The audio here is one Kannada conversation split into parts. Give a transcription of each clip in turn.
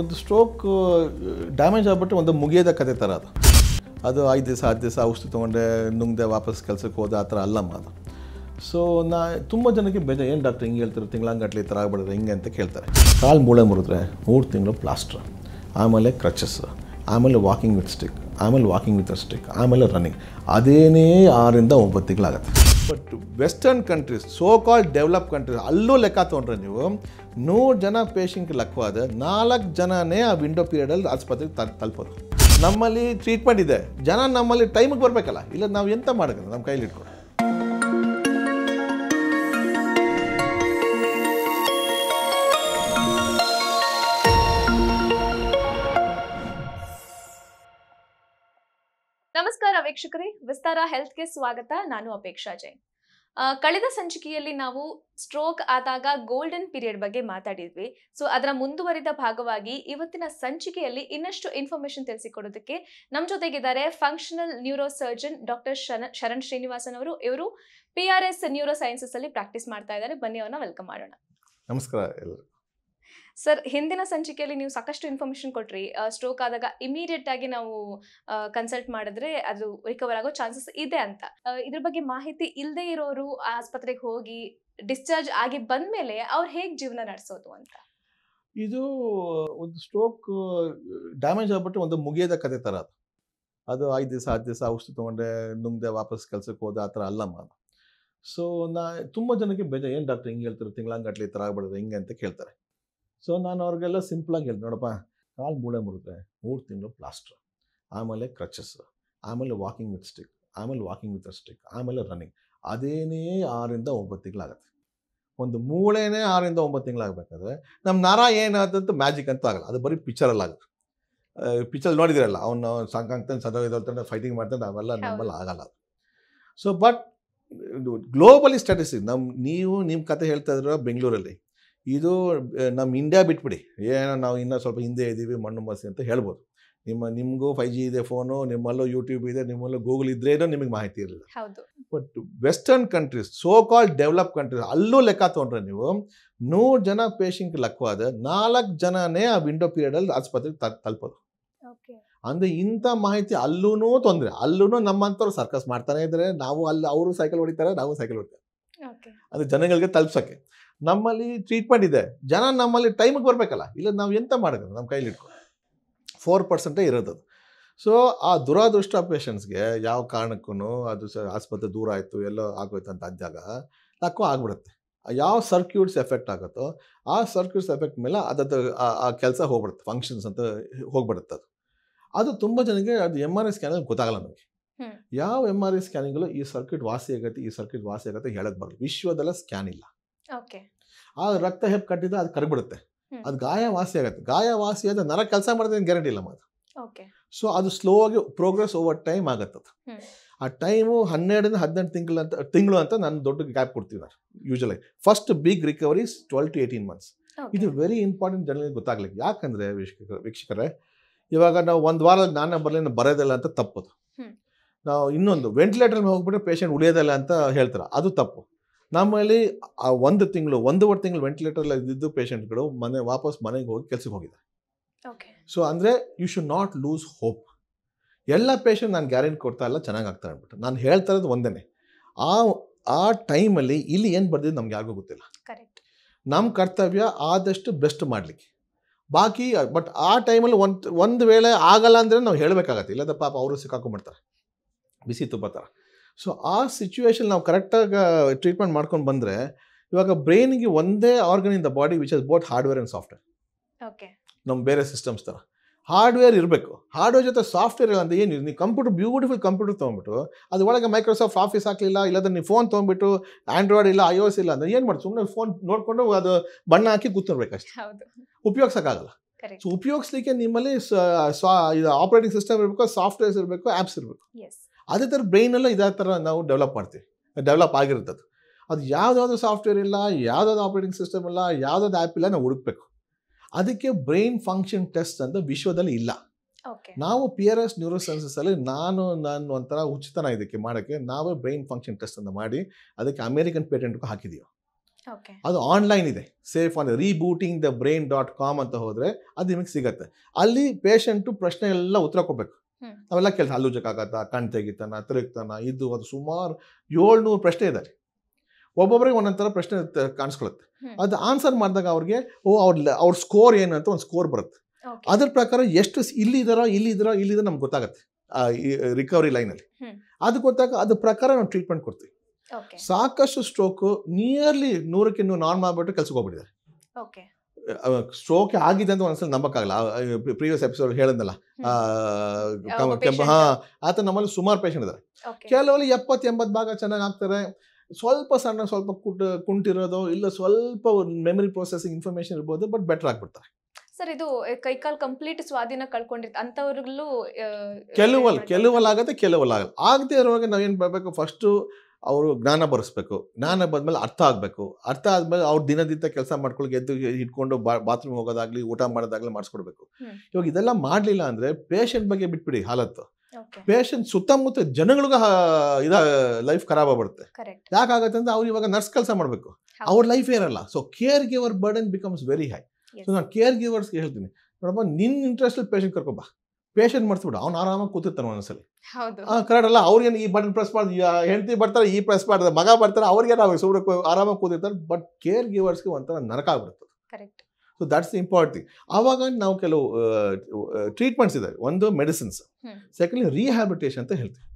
ಒಂದು ಸ್ಟ್ರೋಕ್ ಡ್ಯಾಮೇಜ್ ಆಗಿಬಿಟ್ಟು ಒಂದು ಮುಗಿಯೋದ ಕತೆ ಥರ ಅದು ಅದು ಐದು ದಿವಸ ಹತ್ತು ದಿವಸ ಔಷಧಿ ತೊಗೊಂಡೆ ನುಂಗ್ದೆ ವಾಪಸ್ ಕೆಲಸಕ್ಕೆ ಹೋದೆ ಆ ಥರ ಅಲ್ಲಮ್ಮ ಅದು ಸೊ ನಾ ತುಂಬ ಜನಕ್ಕೆ ಬೇಜ ಏನು ಡಾಕ್ಟ್ರ್ ಹಿಂಗೆ ಹೇಳ್ತಾರೆ ತಿಂಗಳಂಗಟ್ಲೆ ಈ ಥರ ಆಗ್ಬಿಡ್ರೆ ಹಿಂಗೆ ಅಂತ ಕೇಳ್ತಾರೆ ಕಾಲು ಮೂಳೆ ಮುರಿದ್ರೆ ಮೂರು ತಿಂಗಳು ಪ್ಲಾಸ್ಟ್ರ್ ಆಮೇಲೆ ಕ್ರಚಸ್ ಆಮೇಲೆ ವಾಕಿಂಗ್ ವಿತ್ ಸ್ಟಿಕ್ ಆಮೇಲೆ ವಾಕಿಂಗ್ ವಿತ್ ಸ್ಟಿಕ್ ಆಮೇಲೆ ರನ್ನಿಂಗ್ ಅದೇನೇ ಆರಿಂದ ಒಂಬತ್ತು ತಿಂಗಳಾಗತ್ತೆ but western countries so call develop countries ಅಲ್ಲೂ ಲೆಕ್ಕ ತೊಗೊಂಡ್ರೆ ನೀವು ನೂರು ಜನ ಪೇಷಂಟ್ಗೆ ಲಕ್ಕವಾದ ನಾಲ್ಕು ಜನನೇ ಆ ವಿಂಡೋ ಪೀರಿಯಡಲ್ಲಿ ಆಸ್ಪತ್ರೆಗೆ ತಲುಪೋದು ನಮ್ಮಲ್ಲಿ ಟ್ರೀಟ್ಮೆಂಟ್ ಇದೆ ಜನ ನಮ್ಮಲ್ಲಿ ಟೈಮಿಗೆ ಬರಬೇಕಲ್ಲ ಇಲ್ಲ ನಾವು ಎಂತ ಮಾಡೋಕ್ಕೆ ನಮ್ಮ ಕೈಲಿ ನಮಸ್ಕಾರ ವೀಕ್ಷಕರೇ ವಿಸ್ತಾರ ಹೆಲ್ತ್ಗೆ ಸ್ವಾಗತ ನಾನು ಅಪೇಕ್ಷಾ ಜೈನ್ ಕಳೆದ ಸಂಚಿಕೆಯಲ್ಲಿ ನಾವು ಸ್ಟ್ರೋಕ್ ಆದಾಗ ಗೋಲ್ಡನ್ ಪೀರಿಯಡ್ ಬಗ್ಗೆ ಮಾತಾಡಿದ್ವಿ ಸೊ ಅದರ ಮುಂದುವರಿದ ಭಾಗವಾಗಿ ಇವತ್ತಿನ ಸಂಚಿಕೆಯಲ್ಲಿ ಇನ್ನಷ್ಟು ಇನ್ಫಾರ್ಮೇಶನ್ ತಿಳಿಸಿಕೊಡೋದಕ್ಕೆ ನಮ್ಮ ಜೊತೆಗಿದ್ದಾರೆ functional neurosurgeon doctor Sharan Srinivasan ಅವರು ಇವರು P R S neurosciences ಅಲ್ಲಿ ಪ್ರಾಕ್ಟೀಸ್ ಮಾಡ್ತಾ ಇದ್ದಾರೆ ಬನ್ನಿ ಅವರನ್ನ ವೆಲ್ಕಮ್ ಮಾಡೋಣ ನಮಸ್ಕಾರ ಸರ್ ಹಿಂದಿನ ಸಂಚಿಕೆಯಲ್ಲಿ ನೀವು ಸಾಕಷ್ಟು ಇನ್ಫಾರ್ಮೇಶನ್ ಕೊಟ್ರಿ ಸ್ಟ್ರೋಕ್ ಆದಾಗ ಇಮಿಡಿಯೇಟ್ ಆಗಿ ನಾವು ಕನ್ಸಲ್ಟ್ ಮಾಡಿದ್ರೆ ಅದು ರಿಕವರ್ ಆಗೋ ಚಾನ್ಸಸ್ ಇದೆ ಅಂತ ಇದ್ರ ಬಗ್ಗೆ ಮಾಹಿತಿ ಇಲ್ಲದೆ ಇರೋರು ಆಸ್ಪತ್ರೆಗೆ ಹೋಗಿ ಡಿಸ್ಚಾರ್ಜ್ ಆಗಿ ಬಂದ ಮೇಲೆ ಅವ್ರು ಹೇಗೆ ಜೀವನ ನಡೆಸೋದು ಅಂತ ಇದು ಒಂದು ಸ್ಟ್ರೋಕ್ ಡ್ಯಾಮೇಜ್ ಆಗ್ಬಿಟ್ಟು ಒಂದು ಮುಗಿಯದ ಕತೆ ತರ ಅದು ಅದು ಐದು ದಿವಸ ಹತ್ತು ದಿವಸ ಔಷಧಿ ತೊಗೊಂಡೆ ನುಂಗ್ದೆ ವಾಪಸ್ ಕೆಲಸಕ್ಕೆ ಹೋದ ಆ ಥರ ಅಲ್ಲ ಅದು ಸೊ ನಾ ತುಂಬ ಜನಕ್ಕೆ ಬೇಜ ಏನು ಡಾಕ್ಟರ್ ಹಿಂಗೆ ಹೇಳ್ತಾರೆ ತಿಂಗಳಂಗಟ್ಲೆ ಈ ಥರ ಆಗ್ಬಿಡುತ್ತೆ ಹಿಂಗೆ ಅಂತ ಕೇಳ್ತಾರೆ ಸೊ ನಾನು ಅವ್ರಿಗೆಲ್ಲ ಸಿಂಪ್ಲಾಗಿ ಹೇಳ್ತೀನಿ ನೋಡಪ್ಪ ಕಾಲು ಮೂಳೆ ಮುರಿದ್ರೆ ಮೂರು ತಿಂಗಳು ಪ್ಲಾಸ್ಟರ್ ಆಮೇಲೆ ಕ್ರಚಸ್ ಆಮೇಲೆ ವಾಕಿಂಗ್ ವಿತ್ ಸ್ಟಿಕ್ ಆಮೇಲೆ ವಾಕಿಂಗ್ ವಿತ್ ಸ್ಟಿಕ್ ಆಮೇಲೆ ರನ್ನಿಂಗ್ ಅದೇನೇ ಆರಿಂದ ಒಂಬತ್ತು ತಿಂಗಳಾಗತ್ತೆ ಒಂದು ಮೂಳೆನೇ ಆರಿಂದ ಒಂಬತ್ತು ತಿಂಗಳಾಗಬೇಕಾದ್ರೆ ನಮ್ಮ ನರ ಏನಾದಂತ ಮ್ಯಾಜಿಕ್ ಅಂತ ಆಗಲ್ಲ ಅದು ಬರೀ ಪಿಚ್ಚರಲ್ಲಾಗುತ್ತೆ ಪಿಚ್ಚರ್ ನೋಡಿದಿರಲ್ಲ ಅವನು ಸಾಕಾಗ್ತಾನೆ ಸದಾ ಇದ್ತಾನೆ ಫೈಟಿಂಗ್ ಮಾಡ್ತಾನೆ ಅವೆಲ್ಲ ನಮ್ಮಲ್ಲಿ ಆಗಲ್ಲ ಸೊ ಬಟ್ ಗ್ಲೋಬಲಿ ಸ್ಟ್ಯಾಟಿಸ್ಟಿಕ್ ನಮ್ಮ ನೀವು ನಿಮ್ಮ ಕತೆ ಹೇಳ್ತಾ ಇದ್ರ ಬೆಂಗಳೂರಲ್ಲಿ ಇದು ನಮ್ಮ ಇಂಡಿಯಾ ಬಿಟ್ಬಿಡಿ ಏನೋ ನಾವು ಇನ್ನೂ ಸ್ವಲ್ಪ ಹಿಂದೆ ಇದ್ದೀವಿ ಮಣ್ಣು ಮಸಿ ಅಂತ ಹೇಳ್ಬೋದು ನಿಮ್ಮ ನಿಮಗೂ ಫೈ ಜಿ ಇದೆ ಫೋನು ನಿಮ್ಮಲ್ಲೂ ಯೂಟ್ಯೂಬ್ ಇದೆ ನಿಮ್ಮಲ್ಲೂ ಗೂಗಲ್ ಏನೋ ನಿಮಗೆ ಮಾಹಿತಿ ಇರಲಿಲ್ಲ but western countries so call develop countries ಅಲ್ಲೂ ಲೆಕ್ಕ ತೊಗೊಂಡ್ರೆ ನೀವು ನೂರು ಜನ ಪೇಷಂಟ್ ಲಕ್ವಾದ ನಾಲ್ಕು ಜನನೇ ಆ ವಿಂಡೋ ಪೀರಿಯಡಲ್ಲಿ ಆಸ್ಪತ್ರೆಗೆ ತಲುಪೋದು ಅಂದ್ರೆ ಇಂಥ ಮಾಹಿತಿ ಅಲ್ಲೂ ತೊಂದರೆ ಅಲ್ಲೂ ನಮ್ಮಂಥವ್ರು ಸರ್ಕಸ್ ಮಾಡ್ತಾನೆ ಇದ್ರೆ ನಾವು ಅಲ್ಲಿ ಅವರು ಸೈಕಲ್ ಹೊಡಿತಾರೆ ನಾವು ಸೈಕಲ್ ಹೊಡಿತಾರೆ ಅಂದರೆ ಜನಗಳಿಗೆ ತಲುಪ್ಸೋಕ್ಕೆ ನಮ್ಮಲ್ಲಿ ಟ್ರೀಟ್ಮೆಂಟ್ ಇದೆ ಜನ ನಮ್ಮಲ್ಲಿ ಟೈಮಿಗೆ ಬರಬೇಕಲ್ಲ ಇಲ್ಲ ನಾವು ಎಂತ ಮಾಡಬೇಕು ನಮ್ಮ ಕೈಲಿ ಫೋರ್ ಪರ್ಸೆಂಟೇ ಇರೋದು ಸೊ ಆ ದುರಾದೃಷ್ಟ ಪೇಷಂಟ್ಸ್ಗೆ ಯಾವ ಕಾರಣಕ್ಕೂ ಅದು ಸ ಆಸ್ಪತ್ರೆ ದೂರ ಆಯಿತು ಎಲ್ಲೋ ಆಗೋಯ್ತು ಅಂತ ಅಂದಾಗ ಲಕ್ಕೋ ಆಗ್ಬಿಡುತ್ತೆ ಯಾವ ಸರ್ಕ್ಯೂಟ್ಸ್ ಎಫೆಕ್ಟ್ ಆಗುತ್ತೋ ಆ ಸರ್ಕ್ಯೂಟ್ಸ್ ಎಫೆಕ್ಟ್ ಮೇಲೆ ಅದದ್ದು ಆ ಕೆಲಸ ಹೋಗ್ಬಿಡುತ್ತೆ ಫಂಕ್ಷನ್ಸ್ ಅಂತ ಹೋಗ್ಬಿಡುತ್ತೆ ಅದು ಅದು ತುಂಬ ಜನಕ್ಕೆ ಅದು ಎಮ್ ಆರ್ ಐ ಸ್ಕ್ಯಾನಲ್ಲಿ ಗೊತ್ತಾಗಲ್ಲ ನಮಗೆ ಯಾವ ಎಮ್ ಆರ್ ಐ ಸ್ಕ್ಯಾನಿಂಗಲ್ಲೂ ಈ ಸರ್ಕ್ಯೂಟ್ ವಾಸಿ ಆಗುತ್ತೆ ಈ ಸರ್ಕ್ಯೂಟ್ ವಾಸಿ ಆಗುತ್ತೆ ಹೇಳೋದು ಬರಲ್ಲ ವಿಶ್ವದೆಲ್ಲ ಸ್ಕ್ಯಾನ್ ಇಲ್ಲ ಆ ರಕ್ತ ಹೆಪ್ ಕಟ್ಟಿದ್ರೆ ಅದು ಕರಗ್ಬಿಡುತ್ತೆ ಅದು ಗಾಯ ವಾಸಿ ಆಗುತ್ತೆ ಗಾಯ ವಾಸಿ ನರ ಕೆಲಸ ಮಾಡಿದ್ರೆ ಗ್ಯಾರಂಟಿ ಇಲ್ಲ ಮಾತು ಸೊ ಅದು ಸ್ಲೋ ಆಗಿ ಪ್ರೋಗ್ರೆಸ್ ಓವರ್ ಟೈಮ್ ಆಗತ್ತದು ಆ ಟೈಮು ಹನ್ನೆರಡರಿಂದ ಹದಿನೆಂಟು ತಿಂಗಳು ಅಂತ ತಿಂಗಳು ಅಂತ ನಾನು ದೊಡ್ಡ ಗ್ಯಾಪ್ ಕೊಡ್ತೀವಿ ನಾನು usually first big recovery twelve to eighteen months ಇದು ವೆರಿ ಇಂಪಾರ್ಟೆಂಟ್ ಜನರಿಗೆ ಗೊತ್ತಾಗ್ಲಿಕ್ಕೆ ಯಾಕಂದ್ರೆ ವೀಕ್ಷಕ ವೀಕ್ಷಕರೇ ಇವಾಗ ನಾವು ಒಂದು ವಾರ ನಾನು ಬರಲಿನ ಬರೋದಿಲ್ಲ ಅಂತ ತಪ್ಪದು ನಾವು ಇನ್ನೊಂದು ವೆಂಟಿಲೇಟರ್ ಹೋಗ್ಬಿಟ್ಟು ಪೇಷಂಟ್ ಉಳಿಯೋದಿಲ್ಲ ಅಂತ ಹೇಳ್ತಾರೆ ಅದು ತಪ್ಪು ನಮ್ಮಲ್ಲಿ ಆ ಒಂದು ತಿಂಗಳು ಒಂದೂವರೆ ತಿಂಗಳು ವೆಂಟಿಲೇಟರ್ ಇದ್ದಿದ್ದು ಪೇಷಂಟ್ಗಳು ಮನೆ ವಾಪಸ್ ಮನೆಗೆ ಹೋಗಿ ಕೆಲಸಕ್ಕೆ ಹೋಗಿದ್ದಾರೆ ಸೊ ಅಂದರೆ you should not lose hope ಎಲ್ಲ ಪೇಷಂಟ್ ನಾನು ಗ್ಯಾರಂಟಿ ಕೊಡ್ತಾ ಇಲ್ಲ ಚೆನ್ನಾಗಾಗ್ತಾರೆ ಅಂದ್ಬಿಟ್ಟು ನಾನು ಹೇಳ್ತಾ ಇರೋದು ಒಂದೇ ಆ ಆ ಟೈಮಲ್ಲಿ ಇಲ್ಲಿ ಏನು ಬರ್ದಿದ್ದು ನಮ್ಗೆ ಯಾರಿಗೂ ಗೊತ್ತಿಲ್ಲ ನಮ್ಮ ಕರ್ತವ್ಯ ಆದಷ್ಟು ಬೆಸ್ಟ್ ಮಾಡಲಿಕ್ಕೆ ಬಾಕಿ ಬಟ್ ಆ ಟೈಮಲ್ಲಿ ಒಂದು ಒಂದು ವೇಳೆ ಆಗಲ್ಲ ಅಂದರೆ ನಾವು ಹೇಳಬೇಕಾಗತ್ತೆ ಇಲ್ಲದ ಪಾಪ ಅವರು ಸಿಕ್ಕಾಕೊಂಡ್ಬಿಡ್ತಾರೆ ಬಿಸಿ ತುಪ್ಪ ಥರ ಸೊ ಆ ಸಿಚುವೇಶನ್ ನಾವು ಕರೆಕ್ಟಾಗಿ ಟ್ರೀಟ್ಮೆಂಟ್ ಮಾಡ್ಕೊಂಡು ಬಂದರೆ ಇವಾಗ ಬ್ರೈನ್ಗೆ ಒಂದೇ organ in the body which has both hardware and software okay ನಮ್ಮ ಬೇರೆ ಸಿಸ್ಟಮ್ಸ್ ಥರ ಹಾರ್ಡ್ವೇರ್ ಇರಬೇಕು ಹಾರ್ಡ್ವೇರ್ ಜೊತೆ ಸಾಫ್ಟ್ವೇರ್ ಇಲ್ಲ ಅಂತ ಏನು ನೀವು ಕಂಪ್ಯೂಟರ್ ಬ್ಯೂಟಿಫುಲ್ ಕಂಪ್ಯೂಟರ್ ತೊಗೊಂಬಿಟ್ಟು ಅದು ಮೈಕ್ರೋಸಾಫ್ಟ್ ಆಫೀಸ್ ಹಾಕಲಿಲ್ಲ ಇಲ್ಲದ್ರೆ ನೀವು ಫೋನ್ ತೊಗೊಂಬಿಟ್ಟು ಆ್ಯಂಡ್ರಾಯ್ಡ್ ಇಲ್ಲ ಐ ಓ ಎಸ್ ಇಲ್ಲ ಅಂದರೆ ಏನು ಮಾಡಿ ಸುಮ್ಮನೆ ಫೋನ್ ನೋಡಿಕೊಂಡು ಅದು ಬಣ್ಣ ಹಾಕಿ ಕೂತ್ಕೊಳ್ಬೇಕಷ್ಟೇ ಉಪಯೋಗಿಸೋಕ್ಕಾಗಲ್ಲ ಸೊ ಉಪಯೋಗಿಸ್ಲಿಕ್ಕೆ ನಿಮ್ಮಲ್ಲಿ ಇದು ಆಪ್ರೇಟಿಂಗ್ ಸಿಸ್ಟಮ್ ಇರಬೇಕು ಸಾಫ್ಟ್ವೇರ್ಸ್ ಇರಬೇಕು ಆ್ಯಪ್ಸ್ ಇರಬೇಕು ಅದೇ ಥರ ಬ್ರೈನೆಲ್ಲ ಇದೇ ಥರ ನಾವು ಡೆವಲಪ್ ಮಾಡ್ತೀವಿ ಡೆವಲಪ್ ಆಗಿರುತ್ತೆ ಅದು ಯಾವುದಾದ್ರು ಸಾಫ್ಟ್ವೇರ್ ಇಲ್ಲ ಯಾವುದಾದ್ರು ಆಪ್ರೇಟಿಂಗ್ ಸಿಸ್ಟಮ್ ಇಲ್ಲ ಯಾವುದಾದ್ರು ಆ್ಯಪ್ ಇಲ್ಲ ನಾವು ಹುಡುಕ್ಬೇಕು ಅದಕ್ಕೆ ಬ್ರೈನ್ ಫಂಕ್ಷನ್ ಟೆಸ್ಟ್ ಅಂತ ವಿಶ್ವದಲ್ಲಿ ಇಲ್ಲ ನಾವು ಪಿ ಆರ್ ಎಸ್ ನ್ಯೂರೋ ಅಲ್ಲಿ ನಾನು ನಾನು ಒಂಥರ ಉಚಿತನ ಇದಕ್ಕೆ ಮಾಡೋಕ್ಕೆ ನಾವೇ ಬ್ರೈನ್ ಫಂಕ್ಷನ್ ಟೆಸ್ಟ್ ಅಂತ ಮಾಡಿ ಅದಕ್ಕೆ ಅಮೇರಿಕನ್ ಪೇಟೆಂಟ್ಗೂ ಹಾಕಿದೀವಿ ಅದು ಆನ್ಲೈನ್ ಇದೆ safe on rebooting the brain dot com ಅಂತ ಹೋದರೆ ಅದು ನಿಮಗೆ ಸಿಗುತ್ತೆ ಅಲ್ಲಿ ಪೇಷಂಟು ಪ್ರಶ್ನೆ ಎಲ್ಲ ಉತ್ತರ ಕೊಡಬೇಕು ಅವೆಲ್ಲ ಕೆಲಸ ಹಲ್ಲು ಜಕ್ಕಾಗತ್ತಾ ಕಣ್ ತೆಗಿತಾನ ತಿರುಗ್ತಾನ ಇದು ಅದು ಸುಮಾರು ಏಳ್ನೂರು ಪ್ರಶ್ನೆ ಇದೆ ಒಬ್ಬೊಬ್ಬರಿಗೆ ಒಂದೊಂದು ಪ್ರಶ್ನೆ ಕಾಣಿಸ್ಕೊಳತ್ತೆ ಅದು ಆನ್ಸರ್ ಮಾಡಿದಾಗ ಅವ್ರಿಗೆ ಓ ಅವ್ರ ಅವ್ರ ಸ್ಕೋರ್ ಏನು ಅಂತ ಒಂದು ಸ್ಕೋರ್ ಬರುತ್ತೆ ಅದ್ರ ಪ್ರಕಾರ ಎಷ್ಟು ಇಲ್ಲಿ ಇದಾರೋ ಇಲ್ಲಿ ಇದಾರೋ ಇಲ್ಲಿ ಇದ್ರೆ ನಮ್ಗೆ ಗೊತ್ತಾಗುತ್ತೆ ರಿಕವರಿ ಲೈನಲ್ಲಿ ಅದು ಗೊತ್ತಾಗ ಅದ್ರ ಪ್ರಕಾರ ನಾವು ಟ್ರೀಟ್ಮೆಂಟ್ ಕೊಡ್ತೀವಿ ಸಾಕಷ್ಟು ಸ್ಟ್ರೋಕ್ ನಿಯರ್ಲಿ ನೂರಕ್ಕೆ ನೂರು ನಾರ್ಮಲ್ ಆಗ್ಬಿಟ್ಟು ಕೆಲ್ಸಕ್ಕೆ ಹೋಗ್ಬಿಟ್ಟಿದ್ದಾರೆ ಸ್ಟ್ರೋಕ್ ಆಗಿದೆ ಅಂತ ಒಂದ್ಸಲ ನಂಬಕ್ಕಾಗಲ್ಲ ಪ್ರೀವಿಯಸ್ ಎಪಿಸೋಡ್ ಹೇಳಿದ್ನಲ್ಲ ಕೆಂಪು ಹಾ ಆತ ನಮ್ಮಲ್ಲಿ ಸುಮಾರು ಪೇಷಂಟ್ ಇದ್ದಾರೆ ಕೆಲವಲ್ಲಿ ಎಪ್ಪತ್ತು ಎಂಬತ್ತು ಭಾಗ ಚೆನ್ನಾಗಿ ಆಗ್ತಾರೆ ಸ್ವಲ್ಪ ಸಣ್ಣ ಸ್ವಲ್ಪ ಕುಟ್ ಕುಂಟಿರೋದು ಇಲ್ಲ ಸ್ವಲ್ಪ ಮೆಮರಿ ಪ್ರೊಸೆಸಿಂಗ್ ಇನ್ಫಾರ್ಮೇಶನ್ ಇರ್ಬೋದು ಬಟ್ ಬೆಟರ್ ಆಗ್ಬಿಡ್ತಾರೆ ಸರ್ ಇದು ಕೈಕಾಲ್ ಕಂಪ್ಲೀಟ್ ಸ್ವಾಧೀನ ಕಳ್ಕೊಂಡಿರ್ತ ಅಂಥವ್ರಿಗೂ ಕೆಲವಲ್ಲಿ ಕೆಲವಲ್ಲಾಗತ್ತೆ ಆಗುತ್ತೆ ಆಗಲ್ಲ ಆಗದೆ ಇರುವಾಗ ನಾವೇನು ಬರಬೇಕು ಫಸ್ಟು ಅವರು ಜ್ಞಾನ ಬರೆಸ್ಬೇಕು ಜ್ಞಾನ ಬಂದಮೇಲೆ ಅರ್ಥ ಆಗಬೇಕು ಅರ್ಥ ಆದಮೇಲೆ ಅವ್ರು ದಿನದಿಂದ ಕೆಲಸ ಮಾಡ್ಕೊಳ್ಳಿ ಎದ್ದು ಇಟ್ಕೊಂಡು ಬಾ ಬಾತ್ರೂಮ್ ಹೋಗೋದಾಗಲಿ ಊಟ ಮಾಡೋದಾಗಲಿ ಮಾಡಿಸ್ಕೊಡ್ಬೇಕು ಇವಾಗ ಇದೆಲ್ಲ ಮಾಡಲಿಲ್ಲ ಅಂದರೆ ಪೇಷಂಟ್ ಬಗ್ಗೆ ಬಿಟ್ಬಿಡಿ ಹಾಲತ್ತು ಪೇಷಂಟ್ ಸುತ್ತಮುತ್ತ ಜನಗಳಿಗೂ ಇದ ಲೈಫ್ ಖರಾಬ್ ಆಗ್ಬಿಡುತ್ತೆ ಯಾಕಾಗತ್ತೆ ಅಂದ್ರೆ ಅವ್ರು ಇವಾಗ ನರ್ಸ್ ಕೆಲಸ ಮಾಡಬೇಕು ಅವ್ರ ಲೈಫ್ ಏನಲ್ಲ so caregiver burden becomes very high so ನಾನು ಕೇರ್ ಗಿವರ್ಸ್ಗೆ ಹೇಳ್ತೀನಿ ನೋಡಪ್ಪ ನಿನ್ನ ಇಂಟ್ರೆಸ್ಟಲ್ಲಿ ಪೇಷಂಟ್ ಕರ್ಕೊಬಾ ಪೇಷಂಟ್ ಮಾಡಿಸ್ಬಿಡು ಅವ್ನು ಆರಾಮಾಗಿ ಕೂತಿರ್ತಾನೆ ಒಂದ್ಸಲ ಕರೆಕ್ಟ್ ಅಲ್ಲ ಅವ್ರಿಗೆ ಈ ಬಟನ್ ಪ್ರೆಸ್ ಮಾಡಿದ ಹೆಂಡತಿ ಬರ್ತಾರೆ ಈ ಪ್ರೆಸ್ ಮಾಡಿದ್ರೆ ಮಗ ಬರ್ತಾರೆ ಅವ್ರಿಗೆ ಸುಮ್ಮನೆ ಆರಾಮಾಗಿ ಕೂತಿರ್ತಾರೆ ಬಟ್ ಕೇರ್ ಗಿವರ್ಸ್ಗೆ ಒಂಥರ ನರಕ ಆಗ್ಬಿಡ್ತದೆ ಸೊ ದಟ್ಸ್ ಇಂಪಾರ್ಟೆಂಟ್ ಆವಾಗ ನಾವು ಕೆಲವು ಟ್ರೀಟ್ಮೆಂಟ್ಸ್ ಇದ್ದಾವೆ ಒಂದು ಮೆಡಿಸಿನ್ಸ್ ಸೆಕೆಂಡ್ಲಿ ರಿಹ್ಯಾಬಿಟೇಷನ್ ಅಂತ ಹೇಳ್ತೀವಿ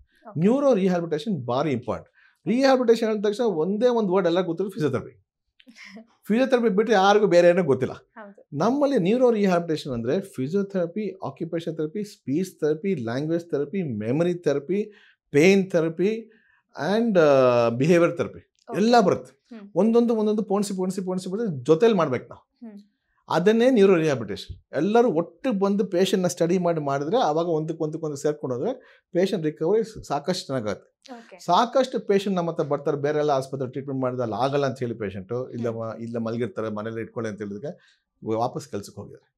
ನ್ಯೂರೋ ರಿಹ್ಯಾಬಿಟೇಷನ್ ಭಾರಿ ಇಂಪಾರ್ಟೆಂಟ್ ರಿಹ್ಯಾಬಿಟೇಷನ್ ಅಂದ ತಕ್ಷಣ ಒಂದೇ ಒಂದು ವರ್ಡ್ ಎಲ್ಲ ಗೊತ್ತಿರೋದು ಫಿಸಿಯೋಥೆರಪಿ ಫಿಸಿಯೋಥೆರಪಿ ಬಿಟ್ಟರೆ ಯಾರಿಗೂ ಬೇರೆ ಏನೋ ಗೊತ್ತಿಲ್ಲ ನಮ್ಮಲ್ಲಿ ನ್ಯೂರೋ ರಿಹ್ಯಾಬಿಟೇಷನ್ ಅಂದರೆ physiotherapy occupation therapy speech therapy language therapy memory therapy pain therapy and behaviour therapy ಎಲ್ಲ ಬರುತ್ತೆ ಒಂದೊಂದು ಒಂದೊಂದು ಪೋಣಿಸಿ ಪೋಣಿಸಿ ಪೋಣಿಸಿ ಬರುತ್ತೆ ಜೊತೇಲಿ ಮಾಡ್ಬೇಕು ನಾವು ಅದನ್ನೇ ನ್ಯೂರೋ ರಿಹಾಬಿಟೇಷನ್ ಎಲ್ಲರೂ ಒಟ್ಟು ಬಂದು ಪೇಷಂಟ್ನ ಸ್ಟಡಿ ಮಾಡಿ ಮಾಡಿದ್ರೆ ಆವಾಗ ಒಂದಕ್ಕೆ ಒಂದಕ್ಕೊಂದು ಸೇರ್ಕೊಂಡೋದ್ರೆ ಪೇಷಂಟ್ ರಿಕವರಿ ಸಾಕಷ್ಟು ಚೆನ್ನಾಗುತ್ತೆ ಸಾಕಷ್ಟು ಪೇಷಂಟ್ ನಮ್ಮ ಹತ್ರ ಬರ್ತಾರೆ ಬೇರೆ ಎಲ್ಲ ಆಸ್ಪತ್ರೆ ಟ್ರೀಟ್ಮೆಂಟ್ ಅಲ್ಲಿ ಆಗಲ್ಲ ಅಂತ ಹೇಳಿ ಪೇಷಂಟು ಇಲ್ಲ ಇಲ್ಲ ಮಲಗಿರ್ತಾರೆ ಮನೇಲಿ ಇಟ್ಕೊಳ್ಳಿ ಅಂತ ಹೇಳಿದ್ರೆ ವಾಪಸ್ ಕೆಲಸಕ್ಕೆ ಹೋಗಿದ್ದಾರೆ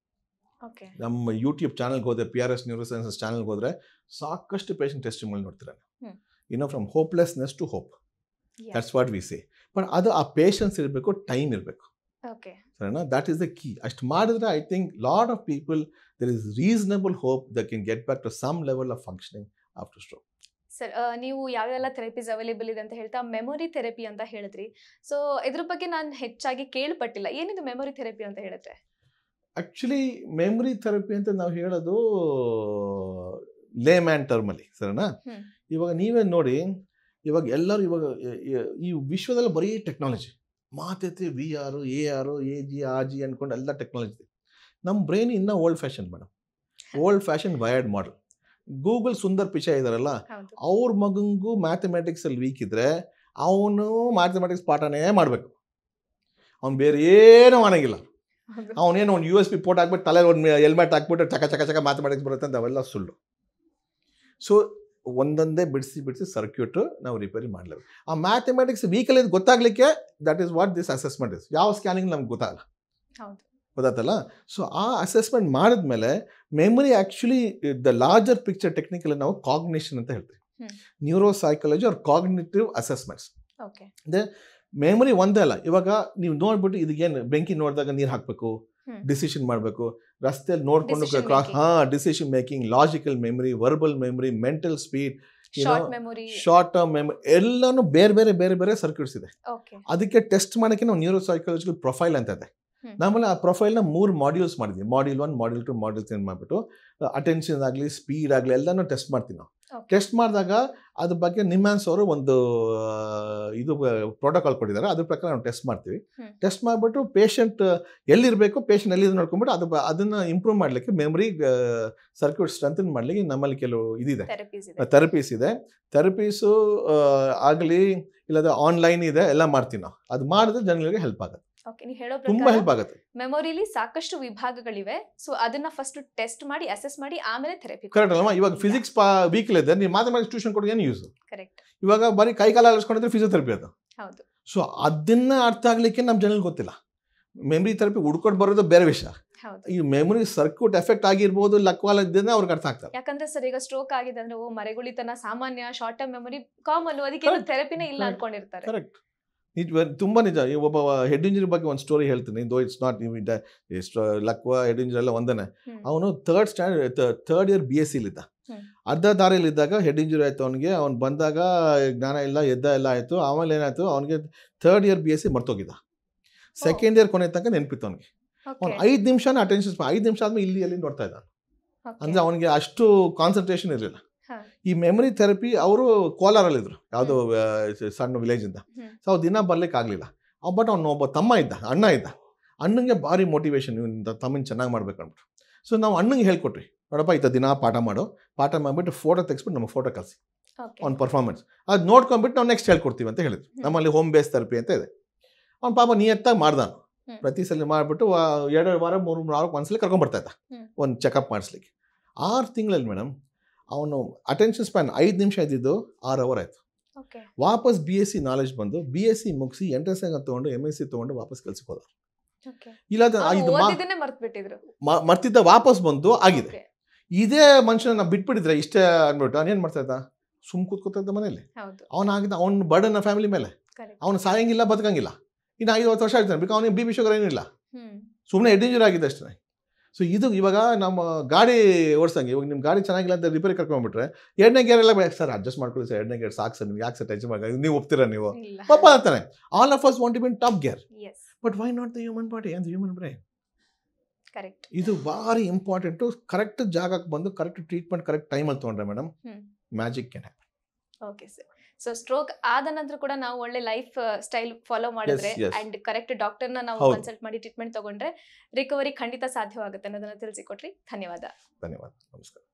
ನಮ್ಮ ಯೂಟ್ಯೂಬ್ ಚಾನಲ್ಗೆ ಹೋದ್ರೆ P R S neurosciences ಚಾನಲ್ಗೆ ಹೋದ್ರೆ ಸಾಕಷ್ಟು ಪೇಷಂಟ್ ಮಾಡಿ ನೋಡ್ತಾರೆ ಇನ್ನೋ from hopelessness to hope that's what we see but ಅದು ಆ ಪೇಷನ್ಸ್ ಇರಬೇಕು ಟೈಮ್ ಇರಬೇಕು ಸರಿನಾ ದ್ಯಾಟ್ ಈಸ್ ದ ಕೀ ಅಷ್ಟು ಮಾಡಿದ್ರೆ I think lot of people there is reasonable hope they can get back to some level of functioning after stroke sir ನೀವು ಯಾವ್ಯಾವೆಲ್ಲ ಥೆರಪೀಸ್ ಅವೈಲೇಬಲ್ ಇದೆ ಅಂತ ಹೇಳ್ತಾ ಮೆಮೊರಿ ಥೆರಪಿ ಅಂತ ಹೇಳಿದ್ರಿ ಸೊ ಇದ್ರ ಬಗ್ಗೆ ನಾನು ಹೆಚ್ಚಾಗಿ ಕೇಳ್ಪಟ್ಟಿಲ್ಲ ಏನಿದು ಮೆಮೊರಿ ಥೆರಪಿ ಅಂತ ಹೇಳುತ್ತೆ ಆ್ಯಕ್ಚುಲಿ ಮೆಮೊರಿ ಥೆರಪಿ ಅಂತ ನಾವು ಹೇಳೋದು ಲೇಮ್ಯಾನ್ ಟರ್ಮಲ್ಲಿ ಸರಿನಾ ಇವಾಗ ನೀವೇ ನೋಡಿ ಇವಾಗ ಎಲ್ಲರೂ ಇವಾಗ ಈ ವಿಶ್ವದಲ್ಲಿ ಬರೀ ಟೆಕ್ನಾಲಜಿ ಮಾತೇ ವಿ ಆರು ಎ ಆರು ಎ ಜಿ ಆ ಜಿ ಅಂದ್ಕೊಂಡು ಎಲ್ಲ ಟೆಕ್ನಾಲಜಿ ನಮ್ಮ ಬ್ರೈನ್ ಇನ್ನೂ old fashion madam old fashion wired model Google Sundar Pichai ಇದಾರಲ್ಲ ಅವ್ರ ಮಗಂಗೂ ಮ್ಯಾಥಮೆಟಿಕ್ಸಲ್ಲಿ ವೀಕ್ ಇದ್ದರೆ ಅವನು ಮ್ಯಾಥಮೆಟಿಕ್ಸ್ ಪಾಠನೇ ಮಾಡಬೇಕು ಅವ್ನು ಬೇರೆ ಏನೂ ಮಾಡಂಗಿಲ್ಲ ಅವನೇನು ಒಂದು ಯು ಎಸ್ ಪಿ ಪೋರ್ಟ್ ಹಾಕ್ಬಿಟ್ಟು ತಲೆ ಒಂದು ಹೆಲ್ಮೆಟ್ ಹಾಕ್ಬಿಟ್ಟು ಚಕ ಚಕ ಚಕ ಮ್ಯಾಥಮೆಟಿಕ್ಸ್ ಬರುತ್ತೆ ಅಂತ ಅವೆಲ್ಲ ಸುಳ್ಳು ಸೊ ಒಂದೊಂದೇ ಬಿಡಿಸಿ ಬಿಡಿಸಿ ಸರ್ಕ್ಯೂಟ್ ನಾವು ರಿಪೇರಿ ಮಾಡ್ಲೇವೆ ಆ ಮ್ಯಾಥಮೆಟಿಕ್ಸ್ ವೀಕಲ್ ಇದು ಗೊತ್ತಾಗಲಿಕ್ಕೆ that is what this assessment is ಯಾವ ಸ್ಕ್ಯಾನಿಂಗ್ ನಮ್ಗೆ ಗೊತ್ತಾಗಲ್ಲ ಗೊತ್ತಾಯ್ತಲ್ಲ ಸೊ ಆ ಅಸೆಸ್ಮೆಂಟ್ ಮಾಡಿದ್ಮೇಲೆ memory actually the larger picture technical ನಾವು ಕಾಗ್ನಿಷನ್ ಅಂತ ಹೇಳ್ತೀವಿ ನ್ಯೂರೋ ಸೈಕಾಲಜಿ ಅವ್ರ ಕಾಗ್ನಿಟಿವ್ ಅಸೆಸ್ಮೆಂಟ್ಸ್ ಅಂದರೆ ಮೆಮೊರಿ ಒಂದೇ ಅಲ್ಲ ಇವಾಗ ನೀವು ನೋಡ್ಬಿಟ್ಟು ಇದಕ್ಕೇನು ಬೆಂಕಿ ನೋಡಿದಾಗ ನೀರು ಹಾಕಬೇಕು ಡಿಸಿಷನ್ ಮಾಡಬೇಕು ರಸ್ತೆಯಲ್ಲಿ ನೋಡ್ಕೊಂಡು ಕ್ರಾಸ್ ಹಾ decision making logical memory verbal memory mental speed short term memory ಎಲ್ಲಾನು ಬೇರೆ ಬೇರೆ ಬೇರೆ ಬೇರೆ ಸರ್ಕ್ಯೂಟ್ಸ್ ಇದೆ ಅದಕ್ಕೆ ಟೆಸ್ಟ್ ಮಾಡೋಕ್ಕೆ ನಾವು ನ್ಯೂರೋ ಸೈಕಾಲಜಿಕಲ್ ಪ್ರೊಫೈಲ್ ಅಂತ ಇದೆ ನಮ್ಮಲ್ಲಿ ಆ ಪ್ರೊಫೈಲ್ನ ಮೂರು ಮಾಡ್ಯೂಲ್ಸ್ ಮಾಡಿದ್ವಿ module one module two module three ಮಾಡಿಬಿಟ್ಟು ಅಟೆನ್ಷನ್ ಆಗಲಿ ಸ್ಪೀಡ್ ಆಗಲಿ ಎಲ್ಲಾನು ಟೆಸ್ಟ್ ಮಾಡ್ತೀವಿ ನಾವು ಟೆಸ್ಟ್ ಮಾಡಿದಾಗ ಅದ್ರ ಬಗ್ಗೆ ನಿಮ್ಮಾನ್ಸ್ ಅವರು ಒಂದು ಇದು ಪ್ರೋಟೋಕಾಲ್ ಕೊಟ್ಟಿದ್ದಾರೆ ಅದ್ರ ಪ್ರಕಾರ ನಾವು ಟೆಸ್ಟ್ ಮಾಡ್ತೀವಿ ಟೆಸ್ಟ್ ಮಾಡಿಬಿಟ್ಟು ಪೇಷಂಟ್ ಎಲ್ಲಿರಬೇಕು ಪೇಷಂಟ್ ಎಲ್ಲಿದೆ ನೋಡ್ಕೊಂಬಿಟ್ಟು ಅದು ಅದನ್ನು ಇಂಪ್ರೂವ್ ಮಾಡಲಿಕ್ಕೆ ಮೆಮರಿ ಸರ್ಕ್ಯೂಟ್ ಸ್ಟ್ರೆಂಥನ್ ಮಾಡಲಿಕ್ಕೆ ನಮ್ಮಲ್ಲಿ ಕೆಲವು ಇದಿದೆ ಥೆರಪೀಸ್ ಇದೆ ಥೆರಪೀಸು ಆಗಲಿ ಇಲ್ಲದ ಆನ್ಲೈನ್ ಇದೆ ಎಲ್ಲ ಮಾಡ್ತೀವಿ ನಾವು ಅದು ಮಾಡಿದ್ರೆ ಜನಗಳಿಗೆ ಹೆಲ್ಪ್ ಆಗುತ್ತೆ ತುಂಬಾ ಹೆಲ್ಪ್ ಆಗುತ್ತೆ ಮೆಮೊರಿಲಿ ಸಾಕಷ್ಟು ವಿಭಾಗಗಳಿವೆ ಸೊ ಅದನ್ನ ಫಸ್ಟ್ ಟೆಸ್ಟ್ ಮಾಡಿ ಅಸೆಸ್ ಮಾಡಿ ಆಮೇಲೆ ಥೆರಪಿ ಕರೆಕ್ಟ್ ಅಲ್ವಾ ಇವಾಗ ಫಿಸಿಕ್ಸ್ ವೀಕ್ ಇದೆ ನೀವು ಮ್ಯಾಥಮೆಟಿಕ್ಸ್ ಟ್ಯೂಷನ್ ಕೊಡೋದು ಏನು ಯೂಸ್ ಕರೆಕ್ಟ್ ಇವಾಗ ಬರೀ ಕೈ ಕಾಲ ಅಳಿಸ್ಕೊಂಡಿದ್ರೆ ಫಿಸಿಯೋಥೆರಪಿ ಅದು ಹೌದು ಸೊ ಅದನ್ನ ಅರ್ಥ ಆಗ್ಲಿಕ್ಕೆ ನಮ್ಮ ಜನರಿಗೆ ಗೊತ್ತಿಲ್ಲ ಮೆಮೊರಿ ಥೆರಪಿ ಹುಡ್ಕೊಂಡು ಬರೋದು ಬೇರೆ ವಿಷಯ ಈ ಮೆಮೊರಿ ಸರ್ಕ್ಯೂಟ್ ಎಫೆಕ್ಟ್ ಆಗಿರ್ಬೋದು ಲಕ್ವಾಲ್ ಇದ್ದಿಂದ ಅವ್ರಿಗೆ ಅರ್ಥ ಆಗ್ತಾರೆ ಯಾಕಂದ್ರೆ ಸರ್ ಈಗ ಸ್ಟ್ರೋಕ್ ಆಗಿದೆ ಅಂದ್ರೆ ಓ ಮರೆಗುಳಿತನ ಸಾಮಾನ್ಯ ಶಾರ್ಟ್ ಟರ್ಮ್ ಮೆಮೊರಿ ಕಾಮನ್ ಅದಕ್ಕೆ ಥೆರಪಿನೇ ಇಲ್ಲ ಅನ್ಕೊಂಡಿರ್ತಾರೆ ಕರೆಕ್ಟ್ ನಿಜ ತುಂಬ ನಿಜ ಈ ಒಬ್ಬ ಹೆಡ್ ಇಂಜಿನಿಯರ್ ಬಗ್ಗೆ ಒಂದು ಸ್ಟೋರಿ ಹೇಳ್ತೀನಿ ದೋ ಇಟ್ಸ್ ನಾಟ್ ನೀವು ಎಷ್ಟು ಲಕ್ವ ಹೆಡ್ ಇಂಜಿನಿಯರ್ ಎಲ್ಲ ಒಂದೇನೆ ಅವನು third standard third year B S ಸಿಲಿದ್ದ ಅರ್ಧ ದಾರಿಯಲ್ಲಿ ಇದ್ದಾಗ ಹೆಡ್ ಇಂಜುರಿ ಆಯಿತು ಅವನಿಗೆ ಅವ್ನು ಬಂದಾಗ ಜ್ಞಾನ ಇಲ್ಲ ಎದ್ದ ಎಲ್ಲ ಆಯಿತು ಆಮೇಲೆ ಏನಾಯಿತು ಅವನಿಗೆ third year B S C ಮರ್ತೋಗಿದ್ದ ಸೆಕೆಂಡ್ ಇಯರ್ ಕೊನೆ ತನಕ ನೆನಪಿತ್ತು ಅವನಿಗೆ ಅವ್ನು ಐದು ನಿಮಿಷನ ಅಟೆನ್ಷನ್ ಐದು ನಿಮಿಷ ಆದ್ಮೇಲೆ ಇಲ್ಲಿ ಎಲ್ಲಿ ನೋಡ್ತಾ ಇದ್ದಾನೆ ಅಂದರೆ ಅವನಿಗೆ ಅಷ್ಟು ಕಾನ್ಸಂಟ್ರೇಷನ್ ಇರಲಿಲ್ಲ ಈ ಮೆಮೊರಿ ಥೆರಪಿ ಅವರು ಇದ್ರು ಯಾವುದೋ ಸಣ್ಣ ವಿಲೇಜಿಂದ ಸೊ ಅವ್ರು ದಿನ ಬರ್ಲಿಕ್ಕೆ ಆಗಲಿಲ್ಲ ಬಟ್ ಅವ್ನು ಒಬ್ಬ ತಮ್ಮ ಇದ್ದ ಅಣ್ಣ ಇದ್ದ ಅಣ್ಣಂಗೆ ಭಾರಿ ಮೋಟಿವೇಶನ್ ಇವ್ನ ತಮ್ಮನ ಚೆನ್ನಾಗಿ ಮಾಡ್ಬೇಕು ಸೊ ನಾವು ಅಣ್ಣಂಗೆ ಹೇಳ್ಕೊಟ್ರಿ ನೋಡಪ್ಪ ಇತ್ತ ದಿನ ಪಾಠ ಮಾಡೋ ಪಾಠ ಮಾಡಿಬಿಟ್ಟು ಫೋಟೋ ತೆಗೆಸ್ಬಿಟ್ಟು ನಮಗೆ ಫೋಟೋ ಕಳಿಸಿ ಅವ್ನ ಪರ್ಫಾರ್ಮೆನ್ಸ್ ಅದು ನೋಡ್ಕೊಂಡ್ಬಿಟ್ಟು ನಾವು ನೆಕ್ಸ್ಟ್ ಹೇಳ್ಕೊಡ್ತೀವಿ ಅಂತ ಹೇಳಿದ್ವಿ ನಮ್ಮಲ್ಲಿ ಹೋಮ್ ಬೇಸ್ ಥೆರಪಿ ಅಂತ ಇದೆ ಅವ್ನ ಪಾಪ ನಿಯತ್ತಾಗಿ ಮಾಡ್ದಾನು ಪ್ರತಿ ಸಲ ಮಾಡಿಬಿಟ್ಟು ಎರಡು ವಾರ ಮೂರು ಮೂರು ವಾರಕ್ಕೆ ಒಂದ್ಸಲಿ ಕರ್ಕೊಂಡ್ಬರ್ತಾ ಇದ್ದ ಒಂದು ಚೆಕಪ್ ಮಾಡಿಸ್ಲಿಕ್ಕೆ ಆರು ತಿಂಗಳಲ್ಲಿ ಮೇಡಮ್ ಅವನು ಅಟೆನ್ಷನ್ ಸ್ಪ್ಯಾನ್ ಐದು ನಿಮಿಷ ಇದ್ದಿದ್ದು ಆರ್ ಅವರ್ ಆಯಿತು ವಾಪಸ್ ಬಿ ಎಸ್ ಸಿ ನಾಲೆಜ್ ಬಂದು ಬಿ ಎಸ್ ಸಿ ಮುಗಿಸಿ ಎಂಟ್ರೆನ್ಸ್ ತೊಗೊಂಡು ಎಮ್ ಎಸ್ ಸಿ ತೊಗೊಂಡು ವಾಪಸ್ ಕಲ್ಸಕ್ಕೆ ಹೋದ ಇಲ್ಲ ಮರ್ತಿದ್ದ ವಾಪಸ್ ಬಂದು ಆಗಿದೆ ಇದೇ ಮನುಷ್ಯನ ಬಿಟ್ಬಿಟ್ಟಿದ್ರೆ ಇಷ್ಟೇ ಅನ್ಬಿಟ್ಟು ಅವನೇನು ಮಾಡ್ತಾ ಇದ್ದ ಸುಮ್ ಕೂತ್ಕೋತಾ ಇದ್ದ ಮನೇಲಿ ಆಗಿದ್ದ ಅವ್ನ ಬರ್ಡನ್ ಫ್ಯಾಮಿಲಿ ಮೇಲೆ ಅವ್ನು ಸಾಯಂಗಿಲ್ಲ ಬದುಕಂಗಿಲ್ಲ ಇನ್ನು ಐದು ವರ್ಷ ಆಯ್ತಾನೆ ಬಿಕಾ ಅವನಿಗೆ ಬಿ ಪಿ ಶುಗರ್ ಏನಿಲ್ಲ ಸುಮ್ಮನೆ ಆಗಿದೆ ಅಷ್ಟೇ ಸೊ ಇದು ಇವಾಗ ನಮ್ಮ ಗಾಡಿ ಓಡಿಸಂಗೆ ಇವಾಗ ನಿಮ್ಮ ಗಾಡಿ ಚೆನ್ನಾಗಿಲ್ಲ ಅಂತ ರಿಪೇರಿ ಕರ್ಕೊಂಡ್ಬಿಟ್ರೆ ಎರಡನೇ ಗೇರ್ ಎಲ್ಲ ಬೇಕು ಸರ್ ಅಡ್ಜಸ್ಟ್ ಮಾಡ್ಕೊಳ್ಳಿ ಸರ್ ಎರಡನೇ ಗೇರ್ ಸಾಕು ಸರ್ ನಿಮಗೆ ಯಾಕೆ ಸರ್ ಟೆನ್ಷನ್ ಮಾಡಿ ನೀವು ಒಪ್ತೀರಾ ನೀವು ಪಾಪ ಅಂತಾನೆ all of us want to be in top gear but why not the human body and human brain correct ಇದು ಭಾರಿ ಇಂಪಾರ್ಟೆಂಟು ಕರೆಕ್ಟ್ ಜಾಗಕ್ಕೆ ಬಂದು ಕರೆಕ್ಟ್ ಟ್ರೀಟ್ಮೆಂಟ್ ಕರೆಕ್ಟ್ ಟೈಮಲ್ಲಿ ತೊಗೊಂಡ್ರೆ madam magic can okay sir so stroke ಆದ ನಂತರ ಕೂಡ ನಾವು ಒಳ್ಳೆ ಲೈಫ್ ಸ್ಟೈಲ್ ಫಾಲೋ ಮಾಡಿದ್ರೆ ಅಂಡ್ ಕರೆಕ್ಟ್ ಡಾಕ್ಟರ್ ನಾವು ಕನ್ಸಲ್ಟ್ ಮಾಡಿ ಟ್ರೀಟ್ಮೆಂಟ್ ತಗೊಂಡ್ರೆ ರಿಕವರಿ ಖಂಡಿತ ಸಾಧ್ಯವಾಗುತ್ತೆ ಅನ್ನೋದನ್ನ ತಿಳಿಸಿಕೊಟ್ರಿ ಧನ್ಯವಾದ ಧನ್ಯವಾದ ನಮಸ್ಕಾರ